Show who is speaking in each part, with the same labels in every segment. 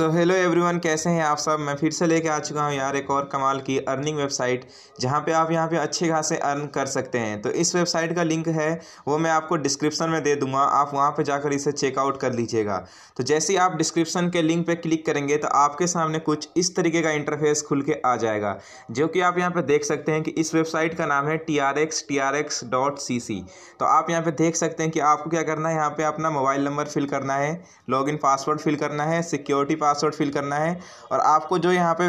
Speaker 1: so hello everyone कैसे हैं आप सब मैं फिर से लेके आ चुका हूं यार एक और कमाल की अर्निंग वेबसाइट जहां पे आप यहां पे अच्छे खासे अर्न कर सकते हैं तो इस वेबसाइट का लिंक है वो मैं आपको डिस्क्रिप्शन में दे दूंगा आप वहां पे जाकर इसे चेकआउट कर लीजिएगा तो जैसे ही आप डिस्क्रिप्शन के लिंक पर क्लिक करेंगे तो आपके सामने कुछ इस तरीके का इंटरफेस खुल के आ जाएगा जो कि आप यहाँ पर देख सकते हैं कि इस वेबसाइट का नाम है T R X T R X dot C C तो आप यहाँ पर देख सकते हैं कि आपको क्या करना है यहाँ पर अपना मोबाइल नंबर फिल करना है लॉग पासवर्ड फिल करना है सिक्योरिटी पास पासवर्ड फिल करना है और आपको जो यहाँ पे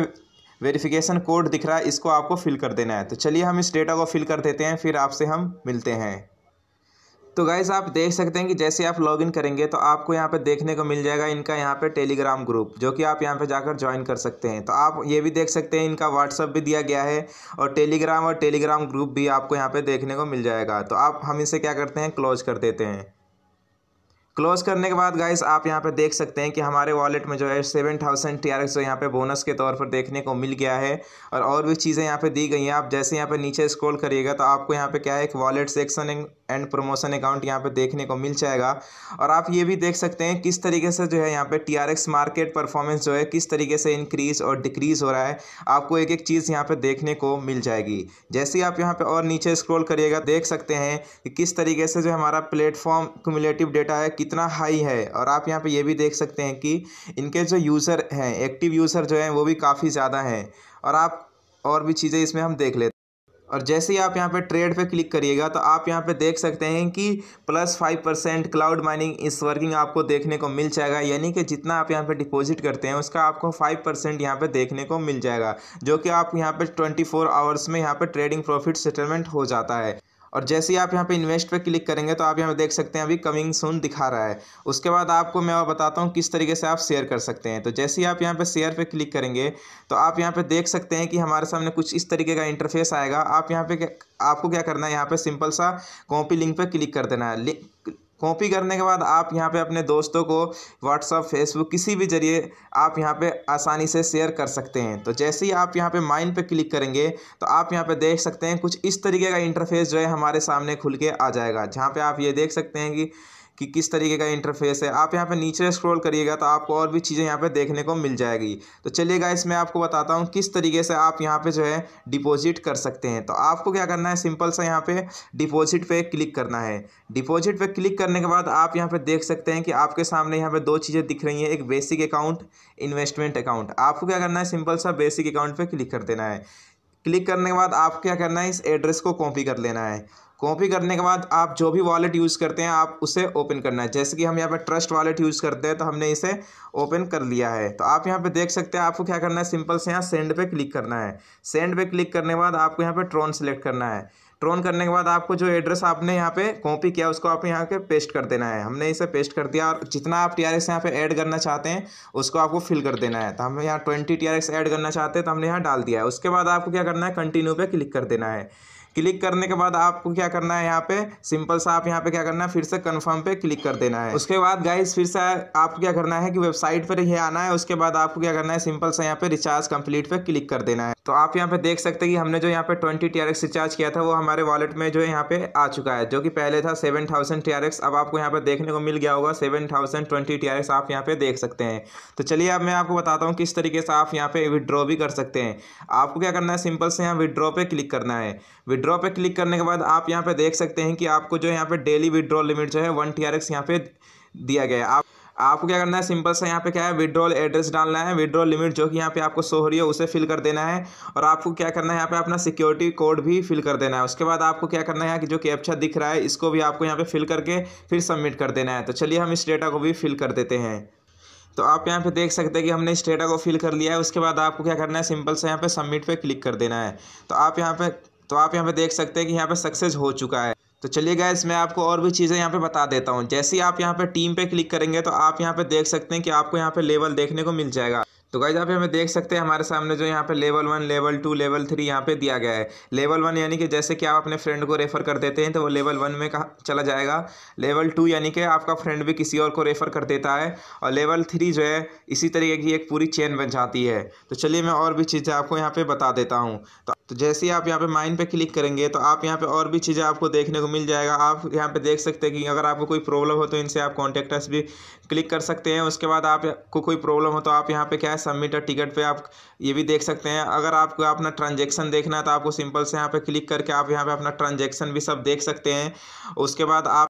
Speaker 1: वेरिफिकेशन कोड दिख रहा है इसको आपको फिल कर देना है तो चलिए हम इस डेटा को फिल कर देते हैं फिर आपसे हम मिलते हैं तो गाइज़ आप देख सकते हैं कि जैसे आप लॉगिन करेंगे तो आपको यहाँ पे देखने को मिल जाएगा इनका यहाँ पे टेलीग्राम ग्रुप जो कि आप यहाँ पे जाकर ज्वाइन कर सकते हैं तो आप ये भी देख सकते हैं इनका व्हाट्सअप भी दिया गया है और टेलीग्राम और टेलीग्राम ग्रुप भी आपको यहाँ पे देखने को मिल जाएगा तो आप हम इसे क्या करते हैं क्लोज कर देते हैं क्लोज़ करने के बाद गाइस आप यहाँ पे देख सकते हैं कि हमारे वॉलेट में जो है seven thousand T R X जो यहाँ पर बोनस के तौर पर देखने को मिल गया है और और भी चीज़ें यहाँ पे दी गई हैं आप जैसे यहाँ पे नीचे स्क्रॉल करिएगा तो आपको यहाँ पे क्या है एक wallet section and promotion account यहाँ पे देखने को मिल जाएगा और आप ये भी देख सकते हैं किस तरीके से जो है यहाँ पर टी मार्केट परफॉर्मेंस जो है किस तरीके से इंक्रीज और डिक्रीज हो रहा है आपको एक एक चीज़ यहाँ पर देखने को मिल जाएगी जैसे ही आप यहाँ पर और नीचे स्क्रोल करिएगा देख सकते हैं कि किस तरीके से जो हमारा प्लेटफॉर्म क्यूमुलेटिव डेटा है कितना हाई है और आप यहाँ पे ये भी देख सकते हैं कि इनके जो यूज़र हैं एक्टिव यूज़र जो हैं वो भी काफ़ी ज़्यादा हैं और आप और भी चीज़ें इसमें हम देख लेते और जैसे ही आप यहाँ पे ट्रेड पे क्लिक करिएगा तो आप यहाँ पे देख सकते हैं कि plus five percent cloud mining इस वर्किंग आपको देखने को मिल जाएगा यानी कि जितना आप यहाँ पे डिपॉजिट करते हैं उसका आपको फाइव परसेंट यहाँ पर देखने को मिल जाएगा जो कि आप यहाँ पे ट्वेंटी फोर आवर्स में यहाँ पर ट्रेडिंग प्रॉफिट सेटलमेंट हो जाता है और जैसे ही आप यहाँ पे इन्वेस्ट पे क्लिक करेंगे तो आप यहाँ पे देख सकते हैं अभी कमिंग सून दिखा रहा है उसके बाद आपको मैं और बताता हूँ किस तरीके से आप शेयर कर सकते हैं तो जैसे ही आप यहाँ पे शेयर पे क्लिक करेंगे तो आप यहाँ पे देख सकते हैं कि हमारे सामने कुछ इस तरीके का इंटरफेस आएगा आप यहाँ पे आपको क्या करना है यहाँ पर सिंपल सा कॉपी लिंक पर क्लिक कर देना है कॉपी करने के बाद आप यहाँ पे अपने दोस्तों को व्हाट्सअप फेसबुक किसी भी जरिए आप यहाँ पे आसानी से शेयर कर सकते हैं तो जैसे ही आप यहाँ पे माइन पे क्लिक करेंगे तो आप यहाँ पे देख सकते हैं कुछ इस तरीके का इंटरफेस जो है हमारे सामने खुल के आ जाएगा जहाँ पे आप ये देख सकते हैं कि कि किस तरीके का इंटरफेस है आप यहाँ पे नीचे स्क्रॉल करिएगा तो आपको और भी चीज़ें यहाँ पे देखने को मिल जाएगी तो चलिएगा इसमें आपको बताता हूँ किस तरीके से आप यहाँ पे जो है डिपॉजिट कर सकते हैं तो आपको क्या करना है सिंपल सा यहाँ पे डिपॉजिट पे क्लिक करना है डिपॉजिट पे क्लिक करने के बाद आप यहाँ पे देख सकते हैं कि आपके सामने यहाँ पे दो चीज़ें दिख रही हैं एक बेसिक अकाउंट इन्वेस्टमेंट अकाउंट आपको क्या करना है सिंपल सा बेसिक अकाउंट पर क्लिक कर देना है क्लिक करने के बाद आपको क्या करना है इस एड्रेस को कॉपी कर लेना है कॉपी करने के बाद आप जो भी वॉलेट यूज़ करते हैं आप उसे ओपन करना है जैसे कि हम यहाँ पर ट्रस्ट वॉलेट यूज़ करते हैं तो हमने इसे ओपन कर लिया है तो आप यहाँ पे देख सकते हैं आपको क्या करना है सिंपल से यहाँ सेंड पे क्लिक करना है सेंड पे क्लिक करने के बाद आपको यहाँ पे ट्रोन सेलेक्ट करना है ट्रोन करने के बाद आपको जो एड्रेस आपने यहाँ पे कॉपी किया उसको आप यहाँ पे पेस्ट कर देना है हमने इसे पेस्ट कर दिया और जितना आप टी आर एक्स यहाँ पे ऐड करना चाहते हैं उसको आपको फिल कर देना है तो हम यहाँ twenty T R X add करना चाहते हैं तो हमने यहाँ डाल दिया है उसके बाद आपको क्या करना है कंटिन्यू पे क्लिक कर देना है क्लिक करने के बाद आपको क्या करना है यहाँ पे सिंपल सा आप यहाँ पे क्या करना है फिर से कन्फर्म पे क्लिक कर देना है उसके बाद गाइस फिर से आपको क्या करना है कि वेबसाइट पर ही आना है उसके बाद आपको क्या करना है सिंपल सा यहाँ पे रिचार्ज कंप्लीट पे क्लिक कर देना है तो आप यहाँ पे देख सकते हैं कि हमने जो यहाँ पे 20 टी रिचार्ज किया था वो हमारे वॉलेट में जो है यहाँ पे आ चुका है जो कि पहले था सेवन थाउजेंड टी अब आपको यहाँ पे देखने को मिल गया होगा सेवन थाउजेंड ट्वेंटी टी आप यहाँ पे देख सकते हैं तो चलिए अब मैं आपको बताता हूँ किस तरीके से आप यहाँ पे विदड्रॉ भी कर सकते हैं आपको क्या करना है सिंपल से यहाँ विदड्रॉ पे क्लिक करना है विदड्रॉ पे क्लिक करने के बाद आप यहाँ पे देख सकते हैं कि आपको जो यहाँ पे डेली विड्रॉ लिमिट जो है वन टी आर यहाँ पे दिया गया है आप आपको क्या करना है सिंपल सा यहाँ पे क्या है विड्रॉल एड्रेस डालना है विड्रॉल लिमिट जो कि यहाँ पे आपको शो हो रही है उसे फिल कर देना है और आपको क्या करना है यहाँ पे अपना सिक्योरिटी कोड भी फिल कर देना है उसके बाद आपको क्या करना है यहाँ की जो कैप्चा दिख रहा है इसको भी आपको यहाँ पे फिल करके फिर सबमिट कर देना है तो चलिए हम इस डेटा को भी फिल कर देते हैं तो आप यहाँ पे देख सकते हैं कि हमने इस डेटा को फिल कर लिया है उसके बाद आपको क्या करना है सिंपल से यहाँ पे सबमिट पे क्लिक कर देना है तो आप यहाँ पे तो आप यहाँ पे देख सकते हैं कि यहाँ पे सक्सेस हो चुका है तो चलिए गैस मैं आपको और भी चीज़ें यहाँ पे बता देता हूँ जैसे ही आप यहाँ पे टीम पे क्लिक करेंगे तो आप यहाँ पे देख सकते हैं कि आपको यहाँ पे लेवल देखने को मिल जाएगा तो गाइज यहाँ पे हमें देख सकते हैं हमारे सामने जो यहाँ पे level one level two level three यहाँ पे दिया गया है लेवल वन यानी कि जैसे कि आप अपने फ्रेंड को रेफर कर देते हैं तो वो लेवल वन में कहा चला जाएगा लेवल टू यानी कि आपका फ्रेंड भी किसी और को रेफर कर देता है और लेवल थ्री जो है इसी तरीके की एक पूरी चेन बन जाती है तो चलिए मैं और भी चीज़ें आपको यहाँ पर बता देता हूँ तो, तो जैसे ही आप यहाँ पे माइन पे क्लिक करेंगे तो आप यहाँ पे और भी चीज़ें आपको देखने को मिल जाएगा आप यहाँ पे देख सकते हैं कि अगर आपको कोई प्रॉब्लम हो तो इनसे आप कॉन्टेक्टर्स भी क्लिक कर सकते हैं उसके बाद आपको कोई प्रॉब्लम हो तो आप यहाँ पे क्या सबमिट टिकट पे आप ये भी देख सकते हैं अगर आपको अपना ट्रांजेक्शन देखना है तो आपको सिंपल से यहाँ पे क्लिक करके आप यहाँ पे अपना ट्रांजेक्शन भी सब देख सकते हैं उसके बाद आप